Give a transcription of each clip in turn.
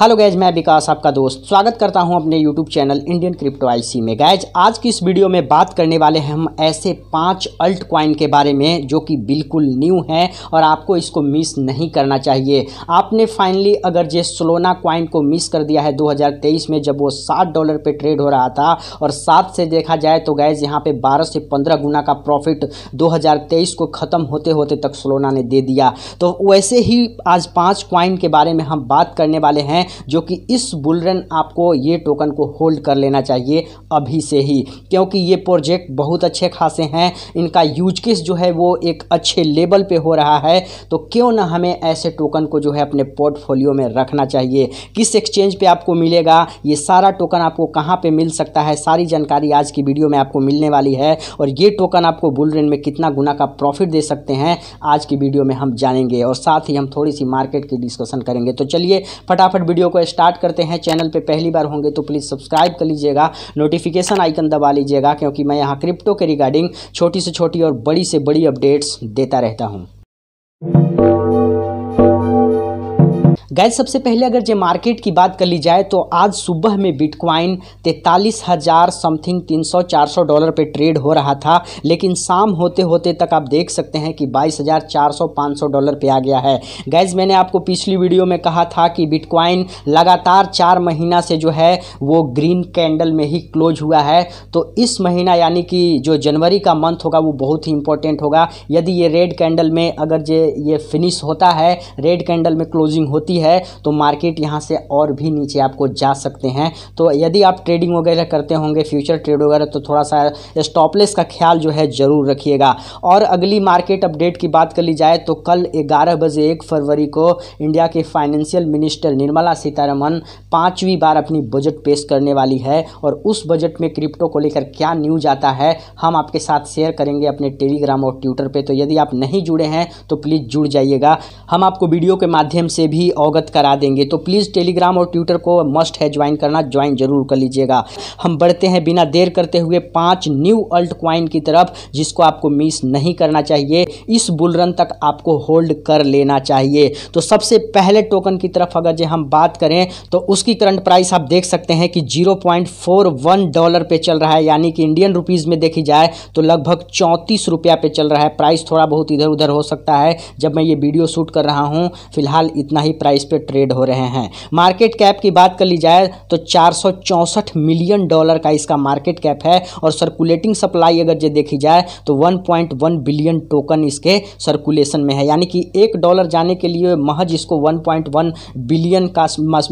hello guys मैं विकास आपका दोस्त स्वागत करता हूं अपने यूट्यूब चैनल इंडियन क्रिप्टो आईसी में गैज आज की इस वीडियो में बात करने वाले हैं हम ऐसे पांच अल्ट क्वाइन के बारे में जो कि बिल्कुल न्यू हैं और आपको इसको मिस नहीं करना चाहिए आपने फाइनली अगर जे सोलोना क्वाइन को मिस कर दिया है दो में जब वो सात डॉलर पर ट्रेड हो रहा था और सात से देखा जाए तो गैज यहाँ पर बारह से पंद्रह गुना का प्रॉफिट दो को ख़त्म होते होते तक सोलोना ने दे दिया तो वैसे ही आज पाँच क्वाइन के बारे में हम बात करने वाले हैं हैं जो कि इस बुलरन आपको ये टोकन को होल्ड कर लेना चाहिए अभी से ही क्योंकि ये प्रोजेक्ट बहुत अच्छे खासे हैं इनका यूज केस जो है वो एक अच्छे लेवल पे हो रहा है तो क्यों ना हमें ऐसे टोकन को जो है अपने पोर्टफोलियो में रखना चाहिए किस एक्सचेंज पे आपको मिलेगा ये सारा टोकन आपको कहाँ पे मिल सकता है सारी जानकारी आज की वीडियो में आपको मिलने वाली है और ये टोकन आपको बुलरन में कितना गुना का प्रॉफिट दे सकते हैं आज की वीडियो में हम जानेंगे और साथ ही हम थोड़ी सी मार्केट की डिस्कशन करेंगे तो चलिए फटाफट वीडियो को स्टार्ट करते हैं चैनल पे पहली बार होंगे तो प्लीज़ सब्सक्राइब कर लीजिएगा नोटिफिकेशन आइकन दबा लीजिएगा क्योंकि मैं यहाँ क्रिप्टो के रिगार्डिंग छोटी से छोटी और बड़ी से बड़ी अपडेट्स देता रहता हूँ गैस सबसे पहले अगर जो मार्केट की बात कर ली जाए तो आज सुबह में बिटकॉइन तैंतालीस हज़ार समथिंग तीन सौ चार सौ डॉलर पे ट्रेड हो रहा था लेकिन शाम होते होते तक आप देख सकते हैं कि बाईस हज़ार चार सौ पाँच सौ डॉलर पे आ गया है गैस मैंने आपको पिछली वीडियो में कहा था कि बिटकॉइन लगातार चार महीना से जो है वो ग्रीन कैंडल में ही क्लोज हुआ है तो इस महीना यानी कि जो जनवरी का मंथ होगा वो बहुत ही इंपॉर्टेंट होगा यदि ये रेड कैंडल में अगर जे ये फिनिश होता है रेड कैंडल में क्लोजिंग होती गिरती है तो मार्केट यहाँ से और भी नीचे आपको जा सकते हैं तो यदि आप ट्रेडिंग वगैरह करते होंगे फ्यूचर ट्रेड वगैरह तो थोड़ा सा स्टॉपलेस का ख्याल जो है ज़रूर रखिएगा और अगली मार्केट अपडेट की बात कर ली जाए तो कल ग्यारह बजे एक फरवरी को इंडिया के फाइनेंशियल मिनिस्टर निर्मला सीतारमन पाँचवीं बार अपनी बजट पेश करने वाली है और उस बजट में क्रिप्टो को लेकर क्या न्यूज आता है हम आपके साथ शेयर करेंगे अपने टेलीग्राम और ट्विटर पर तो यदि आप नहीं जुड़े हैं तो प्लीज़ जुड़ जाइएगा हम आपको वीडियो के माध्यम से भी और अवगत करा देंगे तो प्लीज़ टेलीग्राम और ट्विटर को मस्ट है ज्वाइन करना ज्वाइन जरूर कर लीजिएगा हम बढ़ते हैं बिना देर करते हुए पाँच न्यू अल्ट क्वाइन की तरफ जिसको आपको मिस नहीं करना चाहिए इस बुलरन तक आपको होल्ड कर लेना चाहिए तो सबसे पहले टोकन की तरफ अगर जो हम बात करें तो उसकी करंट प्राइस आप देख सकते हैं कि 0.41 डॉलर पे चल रहा है यानी कि इंडियन रुपीज़ में देखी जाए तो लगभग चौंतीस रुपया पे चल रहा है प्राइस थोड़ा बहुत इधर उधर हो सकता है जब मैं ये वीडियो शूट कर रहा हूँ फिलहाल इतना ही प्राइस प्राइस पे ट्रेड हो रहे हैं मार्केट कैप की बात कर ली जाए तो चार मिलियन डॉलर का इसका मार्केट कैप है और सर्कुलेटिंग सप्लाई अगर जो देखी जाए तो 1.1 बिलियन टोकन इसके सर्कुलेशन में है यानी कि एक डॉलर जाने के लिए महज इसको 1.1 बिलियन का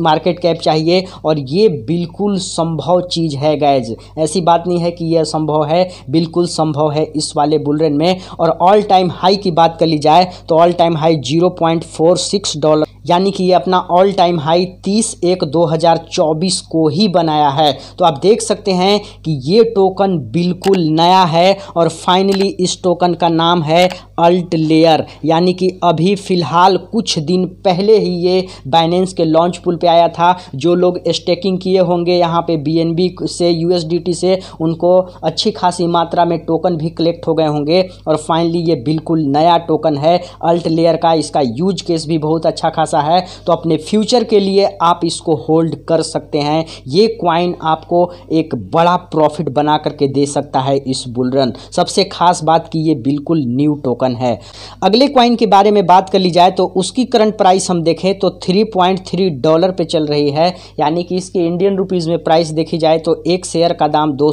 मार्केट कैप चाहिए और ये बिल्कुल संभव चीज़ है गैज ऐसी बात नहीं है कि यह संभव है बिल्कुल संभव है इस वाले बुलरन में और ऑल टाइम हाई की बात कर ली जाए तो ऑल टाइम हाई 0.46 डॉलर यानी कि ये अपना ऑल टाइम हाई 30 एक 2024 को ही बनाया है तो आप देख सकते हैं कि ये टोकन बिल्कुल नया है और फाइनली इस टोकन का नाम है अल्ट लेयर यानी कि अभी फ़िलहाल कुछ दिन पहले ही ये बाइनेंस के लॉन्च पुल पे आया था जो लोग स्टेकिंग किए होंगे यहाँ पे बीएनबी से यूएसडीटी से उनको अच्छी खासी मात्रा में टोकन भी कलेक्ट हो गए होंगे और फाइनली ये बिल्कुल नया टोकन है अल्ट लेयर का इसका यूज केस भी बहुत अच्छा खासा है तो अपने फ्यूचर के लिए आप इसको होल्ड कर सकते हैं ये क्वाइन आपको एक बड़ा प्रॉफिट बना करके दे सकता है इस बुलरन सबसे खास बात कि ये बिल्कुल न्यू टोकन है अगले क्वाइन के बारे में बात कर ली जाए तो उसकी करंट प्राइस हम देखें तो थ्री डॉलर पे चल रही है यानी कि इसके इंडियन रुपीज़ में प्राइस देखी जाए तो एक शेयर का दाम दो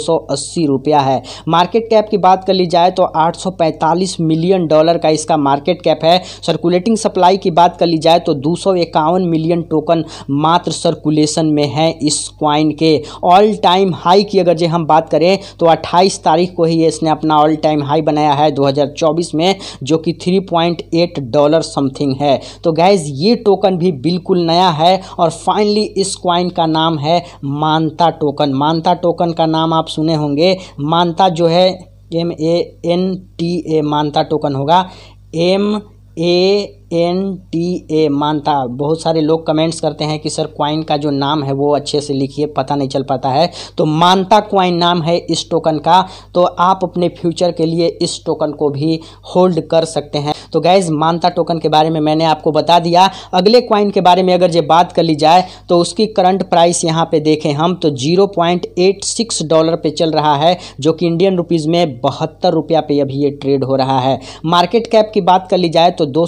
रुपया है मार्केट कैप की बात कर ली जाए तो 845 मिलियन डॉलर का इसका मार्केट कैप है सर्कुलेटिंग सप्लाई की बात कर ली जाए तो दो इक्यावन मिलियन टोकन मात्र सर्कुलेशन में है इस क्वाइन के ऑल टाइम हाई की अगर जो हम बात करें तो 28 तारीख को ही इसने अपना ऑल टाइम हाई बनाया है 2024 में जो कि 3.8 डॉलर समथिंग है तो गैज ये टोकन भी बिल्कुल नया है और फाइनली इस क्वाइन का नाम है मानता टोकन मानता टोकन का नाम आप सुने होंगे मानता जो है M A N T A Manta token होगा M A N T A Manta बहुत सारे लोग कमेंट्स करते हैं कि सर क्वाइन का जो नाम है वो अच्छे से लिखिए पता नहीं चल पाता है तो मानता क्वाइन नाम है इस टोकन का तो आप अपने फ्यूचर के लिए इस टोकन को भी होल्ड कर सकते हैं तो गैज़ मानता टोकन के बारे में मैंने आपको बता दिया अगले क्वाइन के बारे में अगर ये बात कर ली जाए तो उसकी करंट प्राइस यहाँ पे देखें हम तो जीरो डॉलर पे चल रहा है जो कि इंडियन रुपीज़ में बहत्तर रुपया पे अभी ये ट्रेड हो रहा है मार्केट कैप की बात कर ली जाए तो दो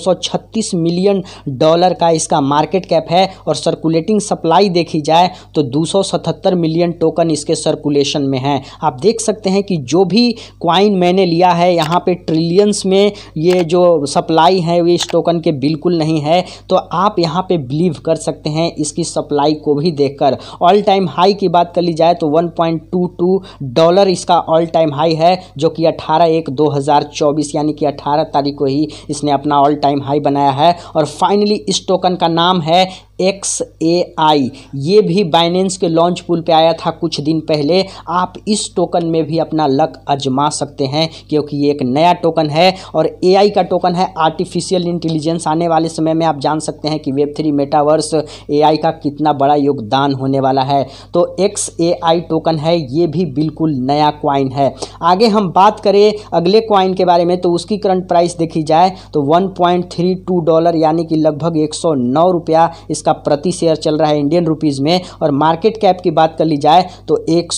बत्तीस मिलियन डॉलर का इसका मार्केट कैप है और सर्कुलेटिंग सप्लाई देखी जाए तो 277 मिलियन टोकन इसके सर्कुलेशन में है आप देख सकते हैं कि जो भी क्वाइन मैंने लिया है यहाँ पे ट्रिलियंस में ये जो सप्लाई है वे इस टोकन के बिल्कुल नहीं है तो आप यहाँ पे बिलीव कर सकते हैं इसकी सप्लाई को भी देखकर ऑल टाइम हाई की बात कर ली जाए तो 1.22 डॉलर इसका ऑल टाइम हाई है जो कि 18 एक 2024 यानी कि 18 तारीख को ही इसने अपना ऑल टाइम हाई बनाया बनाया है और फाइनली इस टोकन का नाम है एक्स ए आई ये भी बाइनेंस के लॉन्च पुल पे आया था कुछ दिन पहले आप इस टोकन में भी अपना लक अजमा सकते हैं क्योंकि ये एक नया टोकन है और ए आई का टोकन है आर्टिफिशियल इंटेलिजेंस आने वाले समय में आप जान सकते हैं कि web three metaverse A I का कितना बड़ा योगदान होने वाला है तो एक्स ए आई टोकन है ये भी बिल्कुल नया क्वाइन है आगे हम बात करें अगले क्वाइन के बारे में तो उसकी करंट प्राइस देखी जाए तो टू डॉलर यानी कि लगभग नौ रुपया इसका इसका प्रति शेयर चल रहा है इंडियन रुपीज़ में और मार्केट कैप की बात कर ली जाए तो एक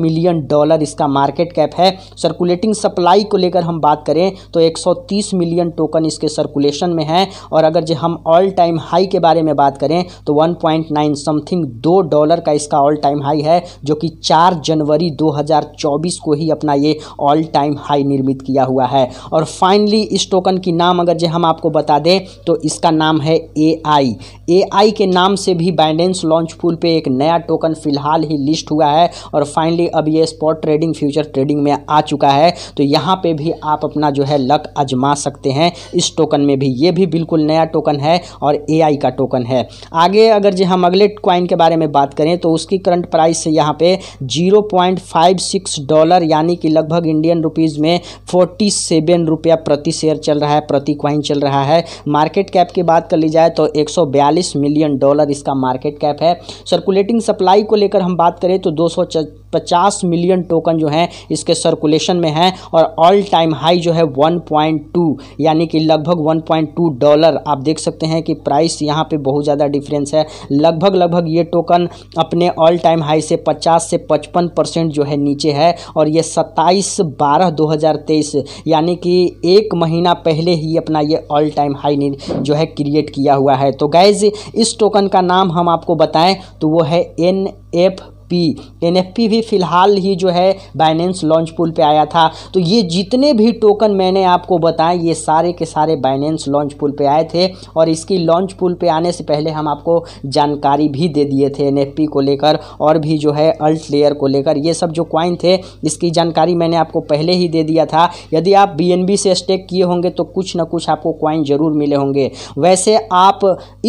मिलियन डॉलर इसका मार्केट कैप है सर्कुलेटिंग सप्लाई को लेकर हम बात करें तो 130 मिलियन टोकन इसके सर्कुलेशन में है और अगर जो हम ऑल टाइम हाई के बारे में बात करें तो 1.9 समथिंग दो डॉलर का इसका ऑल टाइम हाई है जो कि 4 जनवरी 2024 को ही अपना ये ऑल टाइम हाई निर्मित किया हुआ है और फाइनली इस टोकन की नाम अगर जो हम आपको बता दें तो इसका नाम है ए आई एआई के नाम से भी बाइडेंस लॉन्च पूल पे एक नया टोकन फिलहाल ही लिस्ट हुआ है और फाइनली अब ये स्पॉट ट्रेडिंग फ्यूचर ट्रेडिंग में आ चुका है तो यहाँ पे भी आप अपना जो है लक आजमा सकते हैं इस टोकन में भी ये भी बिल्कुल नया टोकन है और ए का टोकन है आगे अगर जो हम अगले क्वाइन के बारे में बात करें तो उसकी करंट प्राइस यहाँ पे जीरो डॉलर यानी कि लगभग इंडियन रुपीज़ में सेवन रुपया प्रति शेयर चल रहा है प्रति क्वाइन चल रहा है मार्केट कैप की बात कर ली जाए तो एक मिलियन डॉलर इसका मार्केट कैप है सर्कुलेटिंग सप्लाई को लेकर हम बात करें तो दो पचास मिलियन टोकन जो हैं इसके सर्कुलेशन में हैं और ऑल टाइम हाई जो है 1.2 यानी कि लगभग 1.2 डॉलर आप देख सकते हैं कि प्राइस यहाँ पे बहुत ज़्यादा डिफरेंस है लगभग लगभग ये टोकन अपने ऑल टाइम हाई से 50 से 55 परसेंट जो है नीचे है और ये 27 बारह 2023 यानी कि एक महीना पहले ही अपना ये ऑल टाइम हाई जो है क्रिएट किया हुआ है तो गैज़ इस टोकन का नाम हम आपको बताएँ तो वो है N F P N F P भी फ़िलहाल ही जो है बाइनेंस लॉन्च पुल पे आया था तो ये जितने भी टोकन मैंने आपको बताए ये सारे के सारे बाइनेंस लॉन्च पुल पे आए थे और इसकी लॉन्च पुल पे आने से पहले हम आपको जानकारी भी दे दिए थे एन को लेकर और भी जो है अल्ट लेयर को लेकर ये सब जो क्वाइन थे इसकी जानकारी मैंने आपको पहले ही दे दिया था यदि आप बी से स्टेक किए होंगे तो कुछ ना कुछ आपको क्वाइन जरूर मिले होंगे वैसे आप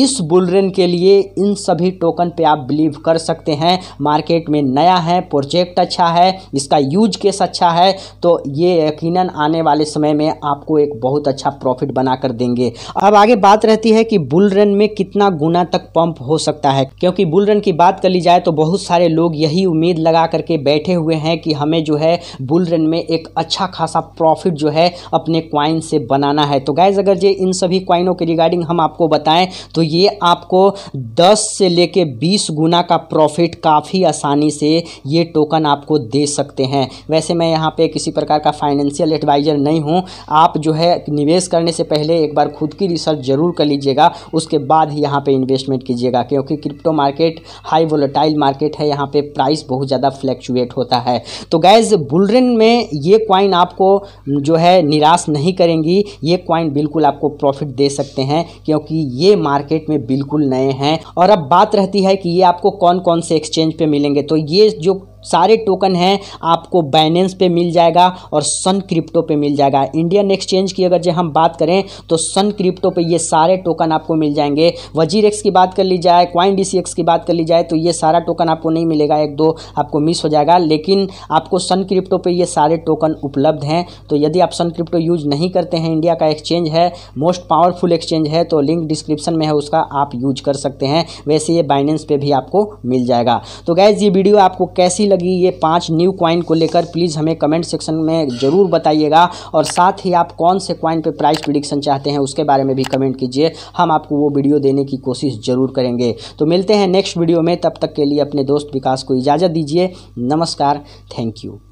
इस बुलरन के लिए इन सभी टोकन पर आप बिलीव कर सकते हैं मार्केट मार्केट में नया है प्रोजेक्ट अच्छा है इसका यूज केस अच्छा है तो ये यकीनन आने वाले समय में आपको एक बहुत अच्छा प्रॉफिट बनाकर देंगे अब आगे बात रहती है कि बुल रन में कितना गुना तक पंप हो सकता है क्योंकि बुल रन की बात कर ली जाए तो बहुत सारे लोग यही उम्मीद लगा करके बैठे हुए हैं कि हमें जो है बुल रन में एक अच्छा खासा प्रॉफिट जो है अपने क्वाइन से बनाना है तो गाइज अगर ये इन सभी क्वाइनों के रिगार्डिंग हम आपको बताएं तो ये आपको 10 से लेके 20 गुना का प्रॉफिट काफ़ी आसानी से ये टोकन आपको दे सकते हैं वैसे मैं यहाँ पे किसी प्रकार का फाइनेंशियल एडवाइज़र नहीं हूँ आप जो है निवेश करने से पहले एक बार खुद की रिसर्च ज़रूर कर लीजिएगा उसके बाद ही यहाँ पर इन्वेस्टमेंट कीजिएगा क्योंकि crypto market high volatile market है यहाँ पर प्राइस बहुत ज़्यादा फ्लैक्चुएट होता है तो गैज़ बुलरिन में ये क्वाइन आपको जो है निराश नहीं करेंगी ये क्वाइन बिल्कुल आपको प्रॉफिट दे सकते हैं क्योंकि ये मार्केट में बिल्कुल नए हैं और अब बात रहती है कि ये आपको कौन कौन से एक्सचेंज पे मिलेंगे करेंगे तो ये जो सारे टोकन हैं आपको बाइनेंस पे मिल जाएगा और सन क्रिप्टो पे मिल जाएगा इंडियन एक्सचेंज की अगर जो हम बात करें तो सन क्रिप्टो पे ये सारे टोकन आपको मिल जाएंगे वजीर एक्स की बात कर ली जाए क्वाइन डी की बात कर ली जाए तो ये सारा टोकन आपको नहीं मिलेगा एक दो आपको मिस हो जाएगा लेकिन आपको सन क्रिप्टो पर ये सारे टोकन उपलब्ध हैं तो यदि आप सन क्रिप्टो यूज नहीं करते हैं इंडिया का एक्सचेंज है मोस्ट पावरफुल एक्सचेंज है तो लिंक डिस्क्रिप्शन में है उसका आप यूज कर सकते हैं वैसे ये बाइनेंस पे भी आपको मिल जाएगा तो गैज ये वीडियो आपको कैसी लगी ये पांच न्यू कॉइन को लेकर प्लीज़ हमें कमेंट सेक्शन में ज़रूर बताइएगा और साथ ही आप कौन से कॉइन पे प्राइस प्रिडिक्शन चाहते हैं उसके बारे में भी कमेंट कीजिए हम आपको वो वीडियो देने की कोशिश ज़रूर करेंगे तो मिलते हैं नेक्स्ट वीडियो में तब तक के लिए अपने दोस्त विकास को इजाज़त दीजिए नमस्कार थैंक यू